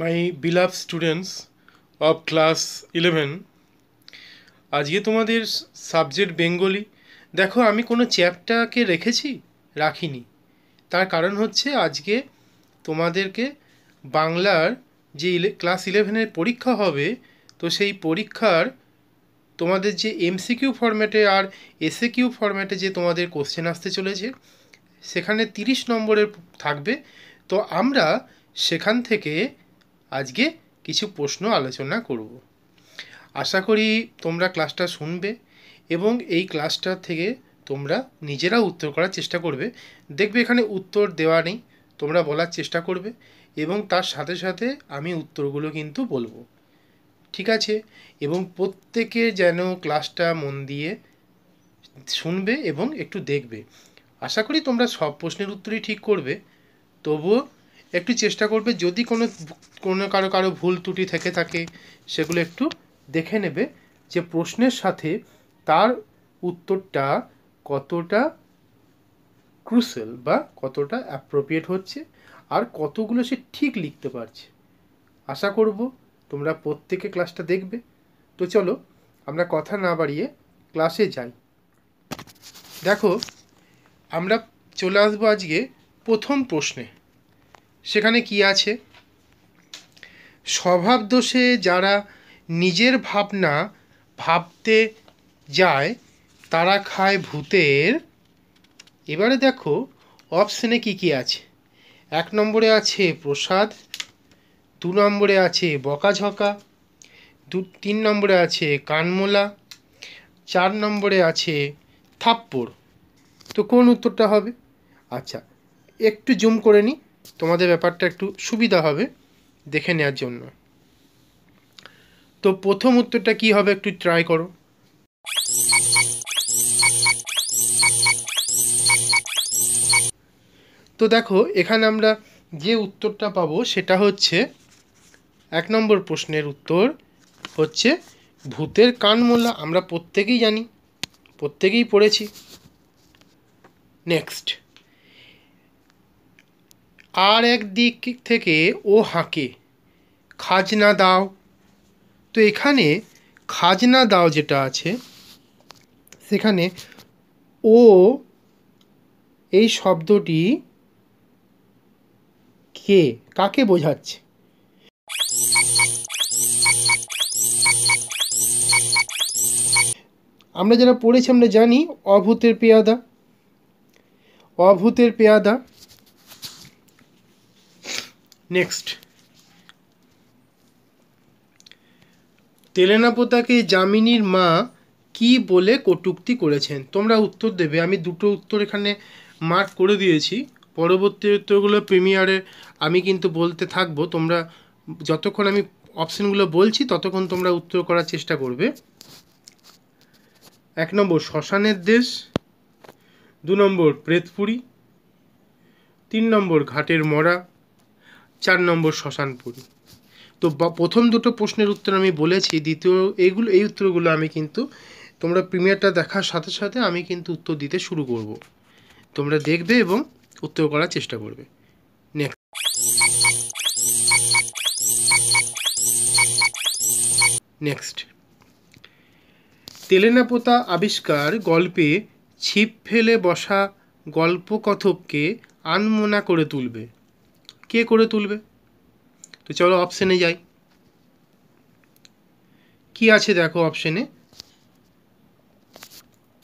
my beloved students of class eleven আজকে তোমাদের subject Bengali দেখো আমি কোনো চ্যাপ্টারকে রেখেছি রাখিনি তার কারণ হচ্ছে আজকে তোমাদেরকে বাংলার যে ক্লাস ইলেভেনের পরীক্ষা হবে তো সেই পরীক্ষার তোমাদের যে এমসিকিউ ফর্ম্যাটে আর এসএ কিউ ফরম্যাটে যে তোমাদের কোশ্চেন আসতে চলেছে সেখানে তিরিশ নম্বরের থাকবে তো আমরা সেখান থেকে আজকে কিছু প্রশ্ন আলোচনা করব আশা করি তোমরা ক্লাসটা শুনবে এবং এই ক্লাসটা থেকে তোমরা নিজেরা উত্তর করার চেষ্টা করবে দেখবে এখানে উত্তর দেওয়া নেই তোমরা বলার চেষ্টা করবে এবং তার সাথে সাথে আমি উত্তরগুলো কিন্তু বলবো ঠিক আছে এবং প্রত্যেকে যেন ক্লাসটা মন দিয়ে শুনবে এবং একটু দেখবে আশা করি তোমরা সব প্রশ্নের উত্তরই ঠিক করবে তবুও একটু চেষ্টা করবে যদি কোনো কোনো কারো কারো ভুল ত্রুটি থেকে থাকে সেগুলো একটু দেখে নেবে যে প্রশ্নের সাথে তার উত্তরটা কতটা ক্রুসেল বা কতটা অ্যাপ্রোপ্রিয়েট হচ্ছে আর কতগুলো সে ঠিক লিখতে পারছে আশা করব তোমরা প্রত্যেকে ক্লাসটা দেখবে তো চলো আমরা কথা না বাড়িয়ে ক্লাসে যাই দেখো আমরা চলে আসবো আজকে প্রথম প্রশ্নে সেখানে কি আছে স্বভাব দোষে যারা নিজের ভাবনা ভাবতে যায় তারা খায় ভূতের এবারে দেখো অপশনে কি কি আছে এক নম্বরে আছে প্রসাদ দু নম্বরে আছে বকাঝকা দু তিন নম্বরে আছে কানমোলা চার নম্বরে আছে থাপ্পড় তো কোন উত্তরটা হবে আচ্ছা একটু জুম করে নিই তোমাদের ব্যাপারটা একটু সুবিধা হবে দেখে নেওয়ার জন্য তো প্রথম উত্তরটা কি হবে একটু ট্রাই করো তো দেখো এখানে আমরা যে উত্তরটা পাবো সেটা হচ্ছে এক নম্বর প্রশ্নের উত্তর হচ্ছে ভূতের কানমোলা আমরা প্রত্যেকেই জানি প্রত্যেকেই পড়েছি নেক্সট আর এক দিক থেকে ও হাঁকে খাজনা দাও তো এখানে খাজনা দাও যেটা আছে সেখানে ও এই শব্দটি কে কাকে বোঝাচ্ছে আমরা যারা পড়েছি আমরা জানি অভূতের পেয়াদা অভূতের পেয়াদা নেক্সট তেলেনাপোতাকে যামিনীর মা কি বলে কটুক্তি করেছেন তোমরা উত্তর দেবে আমি দুটো উত্তর এখানে মার্ক করে দিয়েছি পরবর্তী উত্তরগুলো প্রিমিয়ারে আমি কিন্তু বলতে থাকবো তোমরা যতক্ষণ আমি অপশানগুলো বলছি ততক্ষণ তোমরা উত্তর করার চেষ্টা করবে এক নম্বর শ্মশানের দেশ দু নম্বর প্রেতপুরি তিন নম্বর ঘাটের মরা চার নম্বর শ্মশানপুরী তো প্রথম দুটো প্রশ্নের উত্তর আমি বলেছি দ্বিতীয় এইগুলো এই উত্তরগুলো আমি কিন্তু তোমরা প্রিমিয়ারটা দেখার সাথে সাথে আমি কিন্তু উত্তর দিতে শুরু করব তোমরা দেখবে এবং উত্তর করার চেষ্টা করবে নেক্সট নেক্সট তেলেনাপোতা আবিষ্কার গল্পে ছিপ ফেলে বসা গল্পকথককে আনমোনা করে তুলবে কে করে তুলবে তো চলো অপশানে যাই কি আছে দেখো অপশানে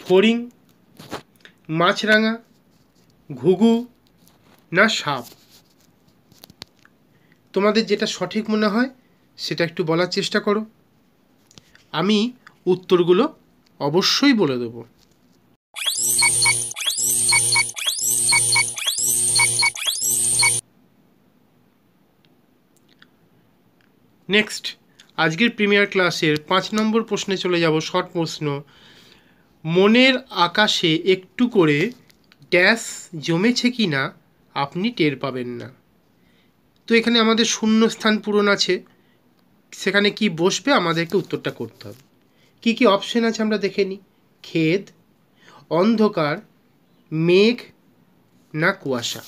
ফরিং মাছরাঙা ঘুঘু না সাপ তোমাদের যেটা সঠিক মনে হয় সেটা একটু বলার চেষ্টা করো আমি উত্তরগুলো অবশ্যই বলে দেবো নেক্সট আজকের প্রিমিয়ার ক্লাসের পাঁচ নম্বর প্রশ্নে চলে যাব শর্ট প্রশ্ন মনের আকাশে একটু করে ড্যাশ জমেছে কি না আপনি টের পাবেন না তো এখানে আমাদের শূন্য স্থান পূরণ আছে সেখানে কি বসবে আমাদেরকে উত্তরটা করতে হবে কী কী অপশন আছে আমরা দেখে নিই খেদ অন্ধকার মেঘ না কুয়াশা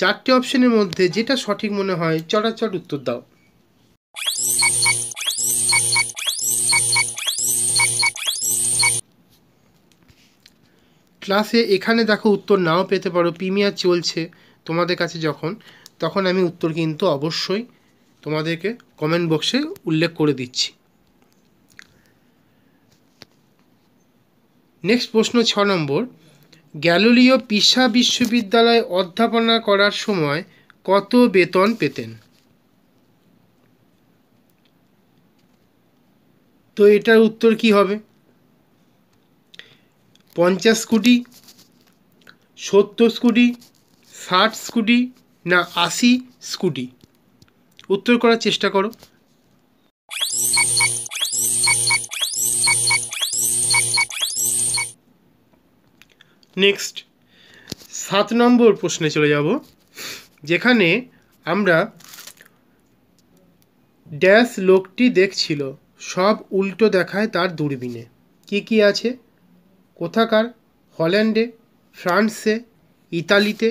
চারটে অপশানের মধ্যে যেটা সঠিক মনে হয় চটাচট উত্তর দাও ক্লাসে এখানে দেখো উত্তর নাও পেতে পারো প্রিমিয়ার চলছে তোমাদের কাছে যখন তখন আমি উত্তর কিন্তু অবশ্যই তোমাদেরকে কমেন্ট বক্সে উল্লেখ করে দিচ্ছি নেক্সট প্রশ্ন ছ নম্বর গ্যালোলিও পিসা বিশ্ববিদ্যালয়ে অধ্যাপনা করার সময় কত বেতন পেতেন তো এটার উত্তর কি হবে পঞ্চাশ কোটি সত্তর স্কুটি ষাট স্কুটি না আশি স্কুটি উত্তর করার চেষ্টা করো নেক্সট সাত নম্বর প্রশ্নে চলে যাব যেখানে আমরা ড্যাশ লোকটি দেখছিল সব উল্টো দেখায় তার দূরবীনে কি কি আছে কোথাকার হল্যান্ডে ফ্রান্সে ইতালিতে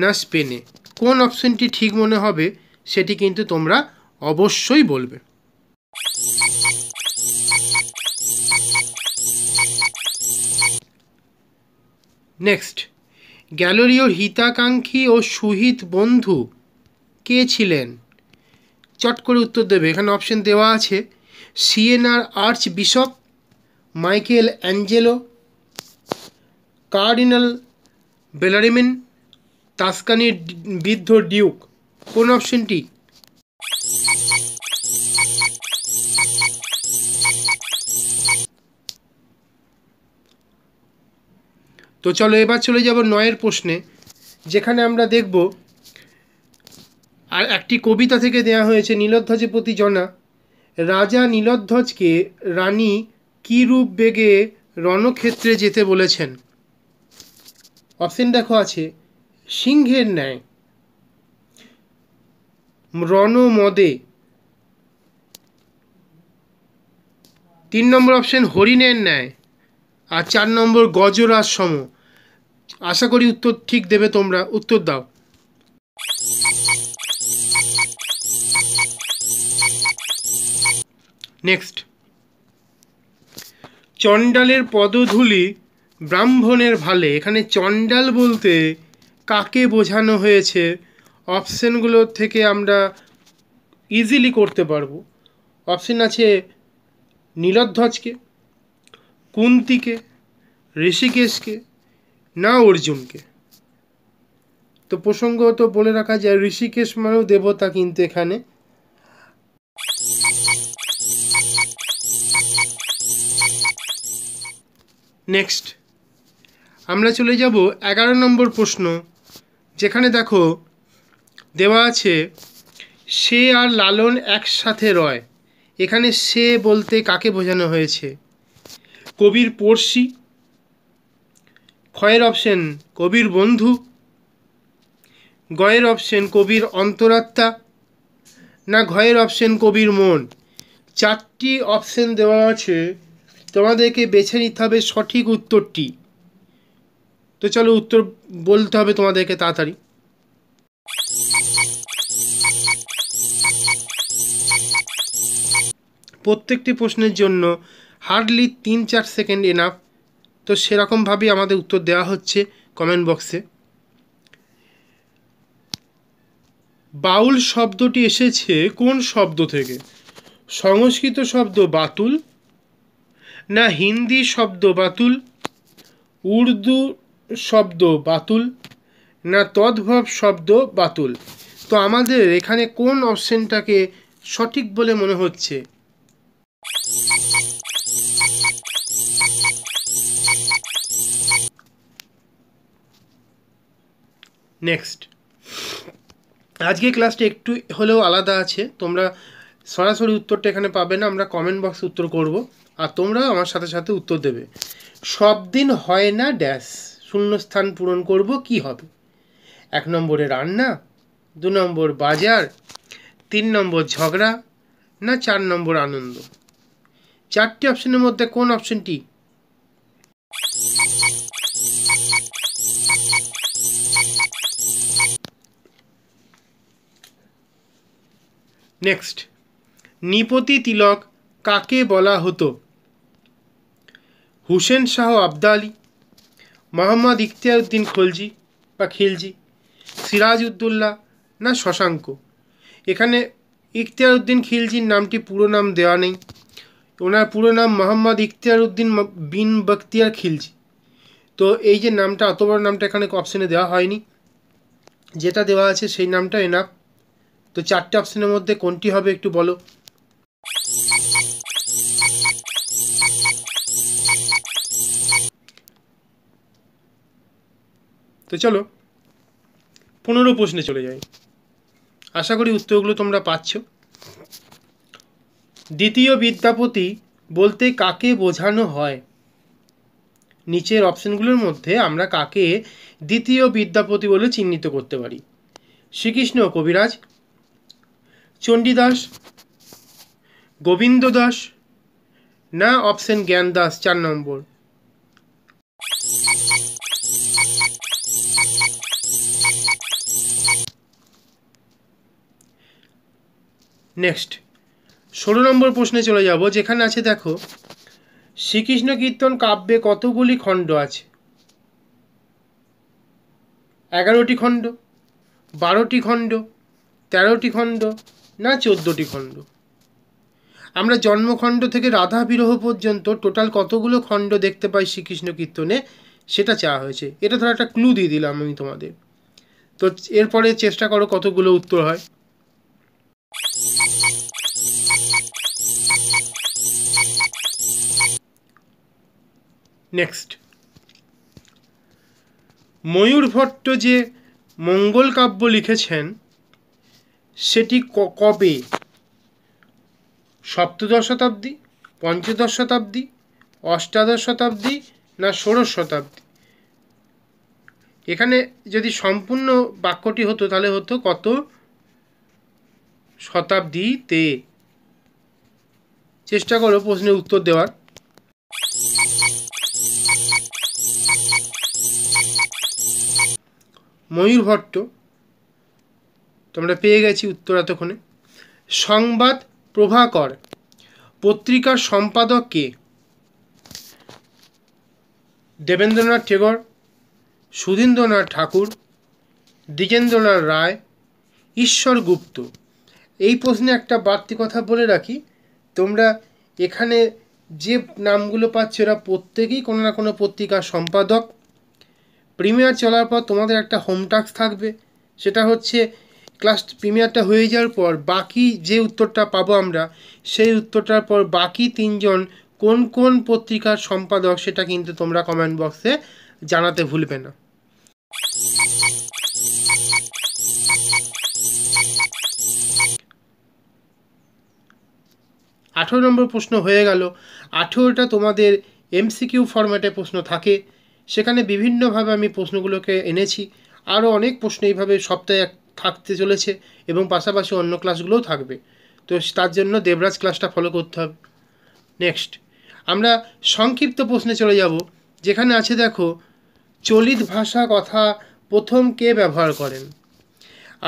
না স্পেনে কোন অপশনটি ঠিক মনে হবে সেটি কিন্তু তোমরা অবশ্যই বলবে নেক্সট গ্যালোরিও হিতাকাঙ্ক্ষী ও সুহিত বন্ধু কে ছিলেন চট করে উত্তর দেবে এখানে অপশন দেওয়া আছে CNR archbishop Michelangelo cardinal Bellarmine তাস্কানির বৃদ্ধ ডিউক কোন অপশনটি তো চলো এবার চলে যাব নয়ের প্রশ্নে যেখানে আমরা দেখব আর একটি কবিতা থেকে দেয়া হয়েছে নীলধ্বজের প্রতি জনা রাজা নীলধ্বজকে রানী কী রূপ বেগে রণক্ষেত্রে যেতে বলেছেন অপশন দেখো আছে সিংহের ন্যায় রণমদে তিন নম্বর অপশন হরিণের ন্যায় আর চার নম্বর গজরাজ সম আশা করি উত্তর ঠিক দেবে তোমরা উত্তর দাও নেক্সট চণ্ডালের পদধূলি ব্রাহ্মণের ভালে এখানে চণ্ডাল বলতে কাকে বোঝানো হয়েছে অপশানগুলো থেকে আমরা ইজিলি করতে পারবো অপশান আছে নীলধ্বজকে কুন্তিকে ঋষিকেশকে না অর্জুনকে তো প্রসঙ্গ তো বলে রাখা যায় ঋষিকেশ মানেও দেবতা কিন্তু এখানে নেক্সট আমরা চলে যাব এগারো নম্বর প্রশ্ন যেখানে দেখো দেওয়া আছে সে আর লালন একসাথে রয় এখানে সে বলতে কাকে বোঝানো হয়েছে কবির পড়শি ক্ষয়ের অপশন কবির বন্ধু গয়ের অপশন কবির অন্তরাত্মা না ঘয়ের অপশন কবির মন চারটি অপশন দেওয়া আছে তোমাদেরকে বেছে নিতে হবে সঠিক উত্তরটি তো চলো উত্তর বলতে হবে তোমাদেরকে তাড়াতাড়ি প্রত্যেকটি প্রশ্নের জন্য হার্ডলি তিন চার সেকেন্ড এনাফ তো সেরকমভাবেই আমাদের উত্তর দেওয়া হচ্ছে কমেন্ট বক্সে বাউল শব্দটি এসেছে কোন শব্দ থেকে সংস্কৃত শব্দ বাতুল না হিন্দি শব্দ বাতুল উর্দু শব্দ বাতুল না তদ্ভব শব্দ বাতুল তো আমাদের এখানে কোন অপশানটাকে সঠিক বলে মনে হচ্ছে নেক্সট আজকে ক্লাসটা একটু হলেও আলাদা আছে তোমরা সরাসরি উত্তরটা এখানে পাবে না আমরা কমেন্ট বক্স উত্তর করব আর তোমরা আমার সাথে সাথে উত্তর দেবে সব দিন হয় না ড্যাশ শূন্যস্থান পূরণ করব কি হবে এক নম্বরে রান্না দু নম্বর বাজার তিন নম্বর ঝগড়া না চার নম্বর আনন্দ চারটি অপশনের মধ্যে কোন অপশনটি নেক্সট নিপতি তিলক কাকে বলা হতো হুসেন শাহ আবদালী মোহাম্মদ ইখতিয়ার উদ্দিন খলজি বা খিলজি সিরাজ উদ্দৌল্লা না শশাঙ্ক এখানে ইখতিয়ার উদ্দিন খিলজির নামটি পুরো নাম দেওয়া নেই ওনার পুরো নাম মোহাম্মদ ইখতিয়ার উদ্দিন বিন বখতিয়ার খিলজি তো এই যে নামটা অত বড় নামটা এখানে অপশানে দেওয়া হয়নি যেটা দেওয়া আছে সেই নামটা এনাফ তো চারটে অপশানের মধ্যে কোনটি হবে একটু বলো তো চলো পনেরো প্রশ্নে চলে যাই আশা করি উত্তরগুলো তোমরা পাচ্ছ দ্বিতীয় বিদ্যাপতি বলতে কাকে বোঝানো হয় নিচের অপশনগুলোর মধ্যে আমরা কাকে দ্বিতীয় বিদ্যাপতি বলে চিহ্নিত করতে পারি শ্রীকৃষ্ণ কবিরাজ চণ্ডীদাস গোবিন্দ দাস না অপশন জ্ঞান দাস চার নম্বর নেক্সট ষোলো নম্বর প্রশ্নে চলে যাব যেখানে আছে দেখো শ্রীকৃষ্ণ কীর্তন কাব্যে কতগুলি খণ্ড আছে এগারোটি খণ্ড বারোটি খণ্ড তেরোটি খণ্ড না চোদ্দোটি খণ্ড আমরা জন্মখণ্ড থেকে রাধা বিরহ পর্যন্ত টোটাল কতগুলো খণ্ড দেখতে পাই শ্রীকৃষ্ণ কীর্তনে সেটা চাওয়া হয়েছে এটা ধরো একটা ক্লু দিয়ে দিলাম আমি তোমাদের তো এরপরে চেষ্টা করো কতগুলো উত্তর হয় নেক্সট ময়ূর ভট্ট যে মঙ্গল কাব্য লিখেছেন সেটি কবে সপ্তদশ শতাব্দী পঞ্চদশ শতাব্দী অষ্টাদশ শতাব্দী না ষোড়শ শতাব্দী এখানে যদি সম্পূর্ণ বাক্যটি হতো তাহলে হতো কত শতাব্দীতে চেষ্টা করো প্রশ্নের উত্তর দেওয়ার ময়ূরভট্ট তোমরা পেয়ে গেছি উত্তর এতক্ষণে সংবাদ প্রভাকর পত্রিকার সম্পাদক কে দেবেন্দ্রনাথ টেগর সুধীন্দ্রনাথ ঠাকুর দ্বিজেন্দ্রনাথ রায় ঈশ্বর গুপ্ত এই প্রশ্নে একটা বাড়তি কথা বলে রাখি তোমরা এখানে যে নামগুলো পাচ্ছ এরা প্রত্যেকেই কোনো না কোনো পত্রিকার সম্পাদক প্রিমিয়ার চলার পর তোমাদের একটা হোম টাস্ক থাকবে সেটা হচ্ছে ক্লাস প্রিমিয়ারটা হয়ে যাওয়ার পর বাকি যে উত্তরটা পাবো আমরা সেই উত্তরটার পর বাকি তিনজন কোন কোন পত্রিকার সম্পাদক সেটা কিন্তু তোমরা কমেন্ট বক্সে জানাতে ভুলবে না আঠেরো নম্বর প্রশ্ন হয়ে গেল আঠেরোটা তোমাদের এমসিকিউ ফরম্যাটে প্রশ্ন থাকে সেখানে বিভিন্নভাবে আমি প্রশ্নগুলোকে এনেছি আরও অনেক প্রশ্ন এইভাবে সপ্তাহে থাকতে চলেছে এবং পাশাপাশি অন্য ক্লাসগুলোও থাকবে তো তার জন্য দেবরাজ ক্লাসটা ফলো করতে হবে নেক্সট আমরা সংক্ষিপ্ত প্রশ্নে চলে যাব যেখানে আছে দেখো চলিত ভাষা কথা প্রথম কে ব্যবহার করেন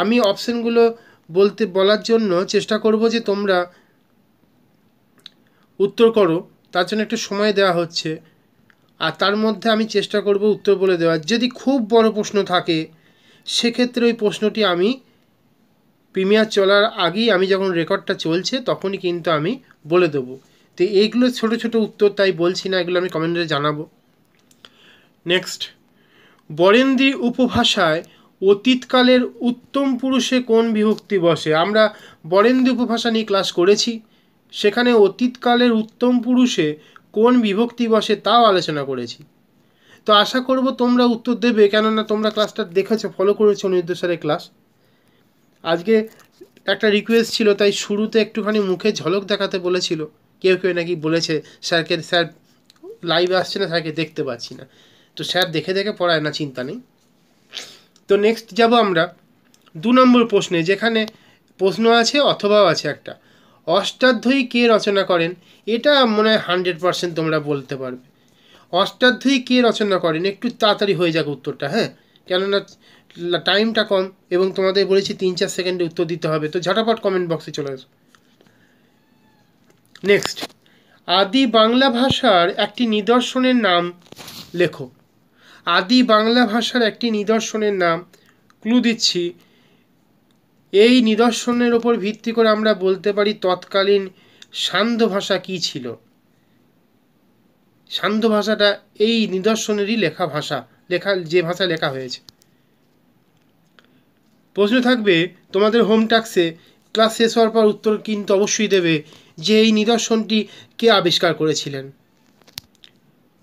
আমি অপশানগুলো বলতে বলার জন্য চেষ্টা করব যে তোমরা উত্তর করো তার জন্য একটু সময় দেওয়া হচ্ছে আর তার মধ্যে আমি চেষ্টা করব উত্তর বলে দেওয়ার যদি খুব বড় প্রশ্ন থাকে সেক্ষেত্রে ওই প্রশ্নটি আমি প্রিমিয়ার চলার আগেই আমি যখন রেকর্ডটা চলছে তখনই কিন্তু আমি বলে দেবো তো এইগুলো ছোট ছোট উত্তর তাই বলছি না এগুলো আমি কমেন্টে জানাবো নেক্সট বরেন্দ্রী উপভাষায় অতীতকালের উত্তম পুরুষে কোন বিভক্তি বসে আমরা বরেন্দ্রী উপভাষা নিয়ে ক্লাস করেছি সেখানে অতীতকালের উত্তম পুরুষে কোন বিভক্তি বসে তাও আলোচনা করেছি তো আশা করব তোমরা উত্তর দেবে কেননা তোমরা ক্লাসটা দেখেছো ফলো করেছো স্যারের ক্লাস আজকে একটা রিকোয়েস্ট ছিল তাই শুরুতে একটুখানি মুখে ঝলক দেখাতে বলেছিল কেউ কেউ নাকি বলেছে স্যারকে স্যার লাইভে আসছে না স্যারকে দেখতে পাচ্ছি না তো স্যার দেখে দেখে পড়ায় না চিন্তা নেই তো নেক্সট যাব আমরা দু নম্বর প্রশ্নে যেখানে প্রশ্ন আছে অথবাও আছে একটা অষ্টাধ্যায়ী কে রচনা করেন এটা মনে হয় হান্ড্রেড পারসেন্ট তোমরা বলতে পারবে অষ্টাধ্যায়ী কে রচনা করেন একটু তাড়াতাড়ি হয়ে যাক উত্তরটা হ্যাঁ কেননা টাইমটা কম এবং তোমাদের বলেছি তিন চার সেকেন্ডে উত্তর দিতে হবে তো ঝটাপট কমেন্ট বক্সে চলে আসো নেক্সট আদি বাংলা ভাষার একটি নিদর্শনের নাম লেখো আদি বাংলা ভাষার একটি নিদর্শনের নাম ক্লু দিচ্ছি এই নিদর্শনের ওপর ভিত্তি করে আমরা বলতে পারি তৎকালীন সান্ধ্য ভাষা কী ছিল সান্ধ্য ভাষাটা এই নিদর্শনেরই লেখা ভাষা লেখা যে ভাষা লেখা হয়েছে প্রশ্ন থাকবে তোমাদের হোম টাক্সে ক্লাস শেষ হওয়ার পর উত্তর কিন্তু অবশ্যই দেবে যে এই নিদর্শনটি কে আবিষ্কার করেছিলেন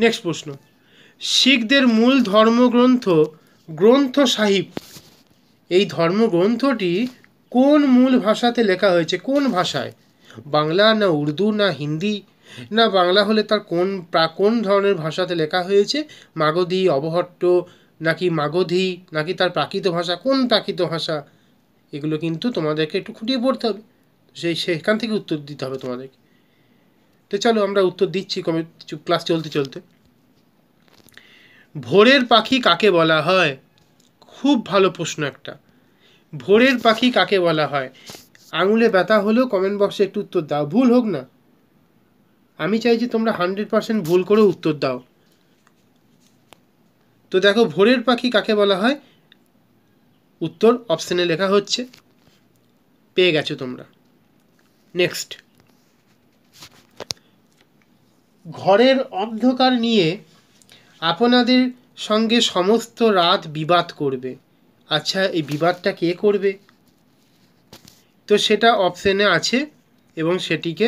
নেক্সট প্রশ্ন শিখদের মূল ধর্মগ্রন্থ গ্রন্থ সাহিব এই ধর্মগ্রন্থটি কোন মূল ভাষাতে লেখা হয়েছে কোন ভাষায় বাংলা না উর্দু না হিন্দি না বাংলা হলে তার কোন প্রা কোন ধরনের ভাষাতে লেখা হয়েছে মাগধী অবহট্ট নাকি মাগধী নাকি তার প্রাকৃত ভাষা কোন প্রাকৃত ভাষা এগুলো কিন্তু তোমাদেরকে একটু খুঁটিয়ে পড়তে হবে সেই সেখান থেকে উত্তর দিতে হবে তোমাদেরকে তো চলো আমরা উত্তর দিচ্ছি কমে ক্লাস চলতে চলতে ভোরের পাখি কাকে বলা হয় খুব ভালো প্রশ্ন একটা ভোরের পাখি কাকে বলা হয় আঙুলে ব্যথা হলেও কমেন্ট বক্সে একটু উত্তর দাও ভুল হোক না আমি চাই যে তোমরা হান্ড্রেড পার্সেন্ট ভুল করে উত্তর দাও তো দেখো ভোরের পাখি কাকে বলা হয় উত্তর অপশানে লেখা হচ্ছে পেয়ে গেছো তোমরা নেক্সট ঘরের অন্ধকার নিয়ে আপনাদের সঙ্গে সমস্ত রাত বিবাদ করবে আচ্ছা এই বিবাদটা কে করবে তো সেটা অপশানে আছে এবং সেটিকে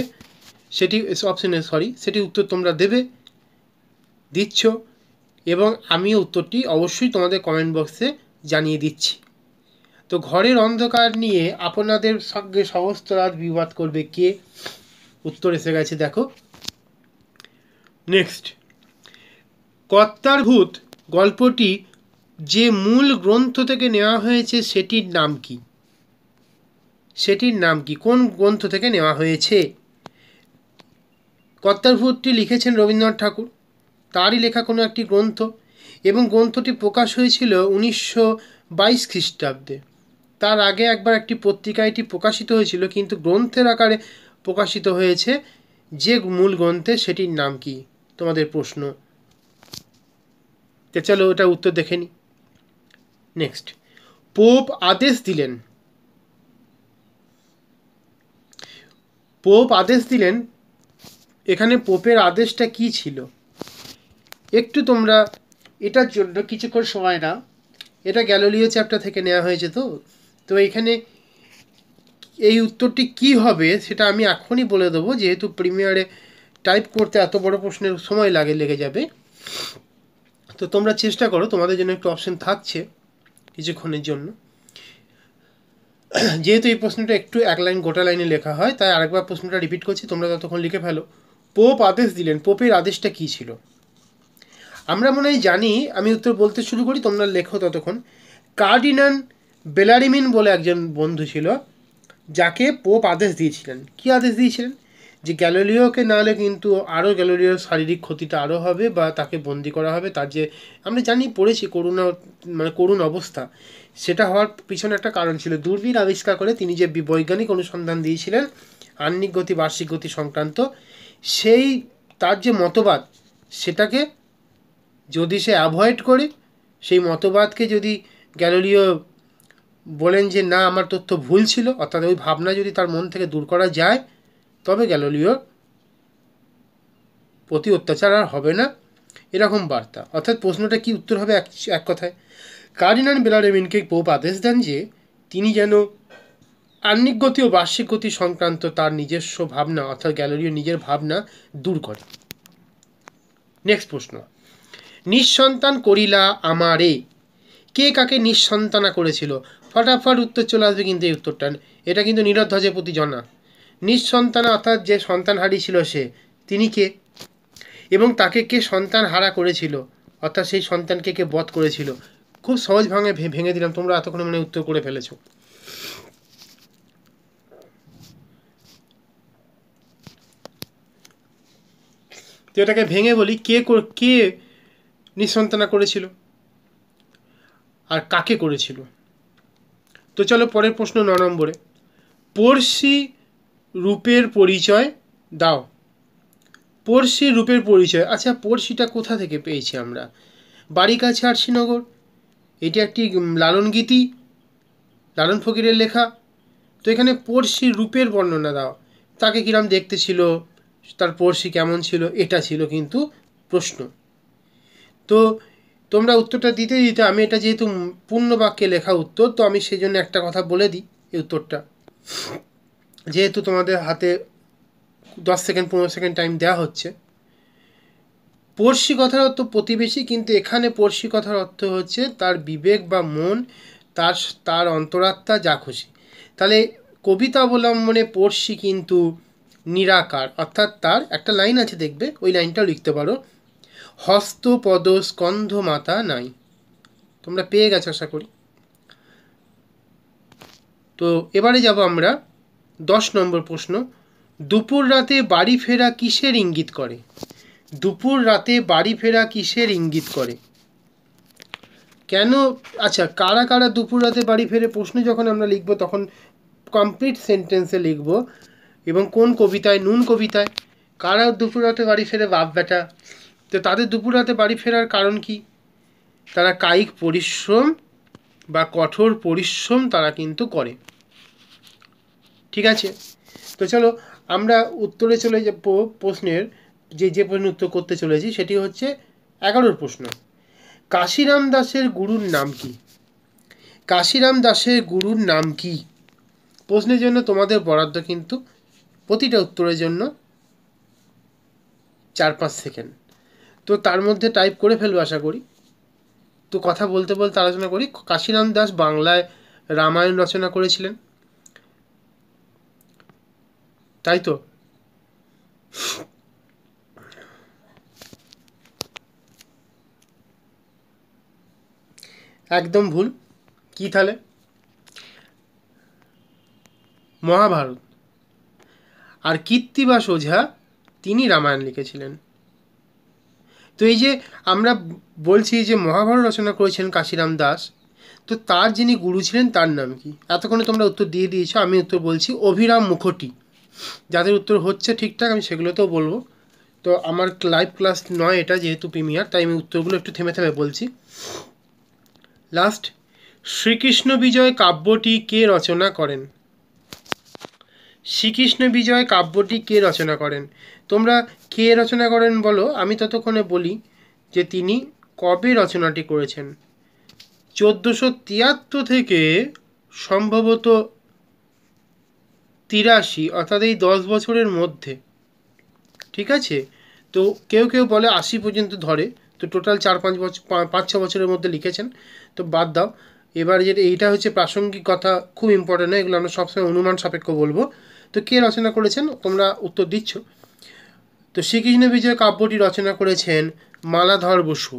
সেটি অপশানে সরি সেটি উত্তর তোমরা দেবে দিচ্ছ এবং আমি উত্তরটি অবশ্যই তোমাদের কমেন্ট বক্সে জানিয়ে দিচ্ছি তো ঘরের অন্ধকার নিয়ে আপনাদের সঙ্গে সমস্ত রাত বিবাদ করবে কে উত্তর এসে গেছে দেখো নেক্সট কর্তার ভূত গল্পটি যে মূল গ্রন্থ থেকে নেওয়া হয়েছে সেটির নাম কি সেটির নাম কি কোন গ্রন্থ থেকে নেওয়া হয়েছে কর্তারভূতটি লিখেছেন রবীন্দ্রনাথ ঠাকুর তারই লেখা কোনো একটি গ্রন্থ এবং গ্রন্থটি প্রকাশ হয়েছিল উনিশশো বাইশ খ্রিস্টাব্দে তার আগে একবার একটি পত্রিকা এটি প্রকাশিত হয়েছিল কিন্তু গ্রন্থের আকারে প্রকাশিত হয়েছে যে মূল গ্রন্থে সেটির নাম কি তোমাদের প্রশ্ন তে চলো ওটা উত্তর দেখে নিই নেক্সট পোপ আদেশ দিলেন পোপ আদেশ দিলেন এখানে পোপের আদেশটা কি ছিল একটু তোমরা এটার জন্য কিছুক্ষণ সময় না এটা গ্যালোলিও চ্যাপ্টার থেকে নেওয়া হয়েছে তো তো এখানে এই উত্তরটি কি হবে সেটা আমি এখনই বলে দেবো যেহেতু প্রিমিয়ারে টাইপ করতে এত বড় প্রশ্নের সময় লাগে লেগে যাবে তো তোমরা চেষ্টা করো তোমাদের জন্য একটু অপশন থাকছে কিছুক্ষণের জন্য যেহেতু এই প্রশ্নটা একটু এক লাইন গোটা লাইনে লেখা হয় তাই আরেকবার প্রশ্নটা রিপিট করছি তোমরা ততক্ষণ লিখে ফেলো পোপ আদেশ দিলেন পোপের আদেশটা কী ছিল আমরা মনে হয় জানি আমি উত্তর বলতে শুরু করি তোমরা লেখো ততক্ষণ কার্ডিনান বেলারিমিন বলে একজন বন্ধু ছিল যাকে পোপ আদেশ দিয়েছিলেন কি আদেশ দিয়েছিলেন যে গ্যালোলিওকে নাহলে কিন্তু আরও গ্যালোলিওর শারীরিক ক্ষতিটা আরও হবে বা তাকে বন্দি করা হবে তার যে আমরা জানি পড়েছি করুণা মানে করুণ অবস্থা সেটা হওয়ার পিছনে একটা কারণ ছিল দূরবীর আবিষ্কার করে তিনি যে বৈজ্ঞানিক অনুসন্ধান দিয়েছিলেন আহ্নিক গতি বার্ষিক গতি সংক্রান্ত সেই তার যে মতবাদ সেটাকে যদি সে অ্যাভয়েড করে সেই মতবাদকে যদি গ্যালোলিও বলেন যে না আমার তথ্য ভুল ছিল অর্থাৎ ওই ভাবনা যদি তার মন থেকে দূর করা যায় তবে গ্যালোলিওর প্রতি অত্যাচার আর হবে না এরকম বার্তা অর্থাৎ প্রশ্নটা কি উত্তর হবে এক এক কথায় কার্ডিনাল বেলারেমিনকে পোপ আদেশ দেন যে তিনি যেন আহ্নিক গতি ও বার্ষিক গতি সংক্রান্ত তার নিজস্ব ভাবনা অর্থাৎ গ্যালোরিও নিজের ভাবনা দূর করে নেক্সট প্রশ্ন নিঃসন্তান করিলা আমারে কে কাকে নিঃসন্তানা করেছিল ফটাফট উত্তর চলে আসবে কিন্তু এই উত্তরটা এটা কিন্তু নিরধ্বজের প্রতি জনা নিঃসন্তান অর্থাৎ যে সন্তান ছিল সে তিনি কে এবং তাকে কে সন্তান হারা করেছিল অর্থাৎ সেই সন্তানকে কে বধ করেছিল খুব সহজ ভাঙে ভেঙে দিলাম তোমরা এতক্ষণ মানে উত্তর করে ফেলেছো তো এটাকে ভেঙে বলি কে কে নিঃসন্তানা করেছিল আর কাকে করেছিল তো চলো পরের প্রশ্ন ন নম্বরে পড়শি রূপের পরিচয় দাও পড়শি রূপের পরিচয় আচ্ছা পড়শিটা কোথা থেকে পেয়েছি আমরা বাড়ি কাছে আরশিনগর এটি একটি লালন গীতি লালন ফকিরের লেখা তো এখানে পড়শি রূপের বর্ণনা দাও তাকে কিরম দেখতে ছিল তার পড়শি কেমন ছিল এটা ছিল কিন্তু প্রশ্ন তো তোমরা উত্তরটা দিতে দিতে আমি এটা যেহেতু পূর্ণ বাক্যে লেখা উত্তর তো আমি সেই জন্য একটা কথা বলে দিই এই উত্তরটা যেহেতু তোমাদের হাতে দশ সেকেন্ড পনেরো সেকেন্ড টাইম দেওয়া হচ্ছে পড়শি কথার অর্থ প্রতিবেশী কিন্তু এখানে পড়শি কথার অর্থ হচ্ছে তার বিবেক বা মন তার তার অন্তরাত্মা যা খুশি তাহলে কবিতা অবলম্বনে পড়শি কিন্তু নিরাকার অর্থাৎ তার একটা লাইন আছে দেখবে ওই লাইনটাও লিখতে পারো হস্তপদ পদ স্কন্ধ মাতা নাই তোমরা পেয়ে গেছো আশা করি তো এবারে যাব আমরা দশ নম্বর প্রশ্ন দুপুর রাতে বাড়ি ফেরা কিসের ইঙ্গিত করে দুপুর রাতে বাড়ি ফেরা কিসের ইঙ্গিত করে কেন আচ্ছা কারা কারা দুপুর রাতে বাড়ি ফেরে প্রশ্ন যখন আমরা লিখব তখন কমপ্লিট সেন্টেন্সে লিখব এবং কোন কবিতায় নুন কবিতায় কারা দুপুর রাতে বাড়ি ফেরে বাপ বেটা তো তাদের দুপুর রাতে বাড়ি ফেরার কারণ কি তারা কায়িক পরিশ্রম বা কঠোর পরিশ্রম তারা কিন্তু করে ঠিক আছে তো চলো আমরা উত্তরে চলে যাব প্রশ্নের যে যে প্রশ্ন উত্তর করতে চলেছি সেটি হচ্ছে এগারোর প্রশ্ন কাশিরাম দাসের গুরুর নাম কি কাশিরাম দাসের গুরুর নাম কি প্রশ্নের জন্য তোমাদের বরাদ্দ কিন্তু প্রতিটা উত্তরের জন্য চার পাঁচ সেকেন্ড তো তার মধ্যে টাইপ করে ফেলবো আশা করি তো কথা বলতে বলতে আলোচনা করি কাশিরাম দাস বাংলায় রামায়ণ রচনা করেছিলেন তাই তো একদম ভুল কি তাহলে মহাভারত আর বা সোঝা তিনি রামায়ণ লিখেছিলেন তো এই যে আমরা বলছি যে মহাভারত রচনা করেছিলেন কাশিরাম দাস তো তার যিনি গুরু ছিলেন তার নাম কি এতক্ষণে তোমরা উত্তর দিয়ে দিয়েছো আমি উত্তর বলছি অভিরাম মুখটি যাদের উত্তর হচ্ছে ঠিকঠাক আমি সেগুলোতেও বলবো তো আমার লাইভ ক্লাস নয় এটা যেহেতু প্রিমিয়ার তাই আমি উত্তরগুলো একটু থেমে থেমে বলছি লাস্ট শ্রীকৃষ্ণ বিজয় কাব্যটি কে রচনা করেন শ্রীকৃষ্ণ বিজয় কাব্যটি কে রচনা করেন তোমরা কে রচনা করেন বলো আমি ততক্ষণে বলি যে তিনি কবে রচনাটি করেছেন চোদ্দোশো তিয়াত্তর থেকে সম্ভবত তিরাশি অর্থাৎ এই দশ বছরের মধ্যে ঠিক আছে তো কেউ কেউ বলে আশি পর্যন্ত ধরে তো টোটাল চার পাঁচ বছর পাঁচ ছ বছরের মধ্যে লিখেছেন তো বাদ দাও এবার যেটা এইটা হচ্ছে প্রাসঙ্গিক কথা খুব ইম্পর্টেন্ট হয় এগুলো আমরা সবসময় অনুমান সাপেক্ষ বলবো তো কে রচনা করেছেন তোমরা উত্তর দিচ্ছ তো শ্রীকৃষ্ণ বিজয় কাব্যটি রচনা করেছেন মালাধর বসু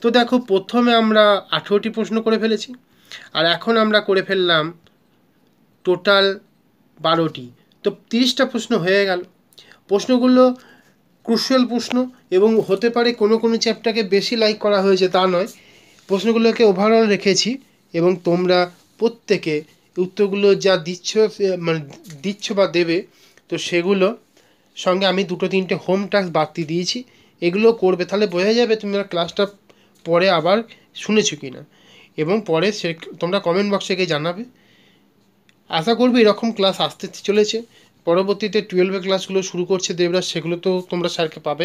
তো দেখো প্রথমে আমরা আঠেরোটি প্রশ্ন করে ফেলেছি আর এখন আমরা করে ফেললাম টোটাল বারোটি তো তিরিশটা প্রশ্ন হয়ে গেল প্রশ্নগুলো ক্রুশিয়াল প্রশ্ন এবং হতে পারে কোনো কোনো চ্যাপ্টারকে বেশি লাইক করা হয়েছে তা নয় প্রশ্নগুলোকে ওভারঅল রেখেছি এবং তোমরা প্রত্যেকে উত্তরগুলো যা দিচ্ছ মানে দিচ্ছ বা দেবে তো সেগুলো সঙ্গে আমি দুটো তিনটে হোম টাস্ক বাড়তি দিয়েছি এগুলো করবে তাহলে বোঝা যাবে তোমরা ক্লাসটা পরে আবার শুনেছো কি না এবং পরে সে তোমরা কমেন্ট বক্সে গিয়ে জানাবে আশা করবো এরকম ক্লাস আসতে চলেছে পরবর্তীতে টুয়েলভের ক্লাসগুলো শুরু করছে দেবরাজ সেগুলো তো তোমরা স্যারকে পাবে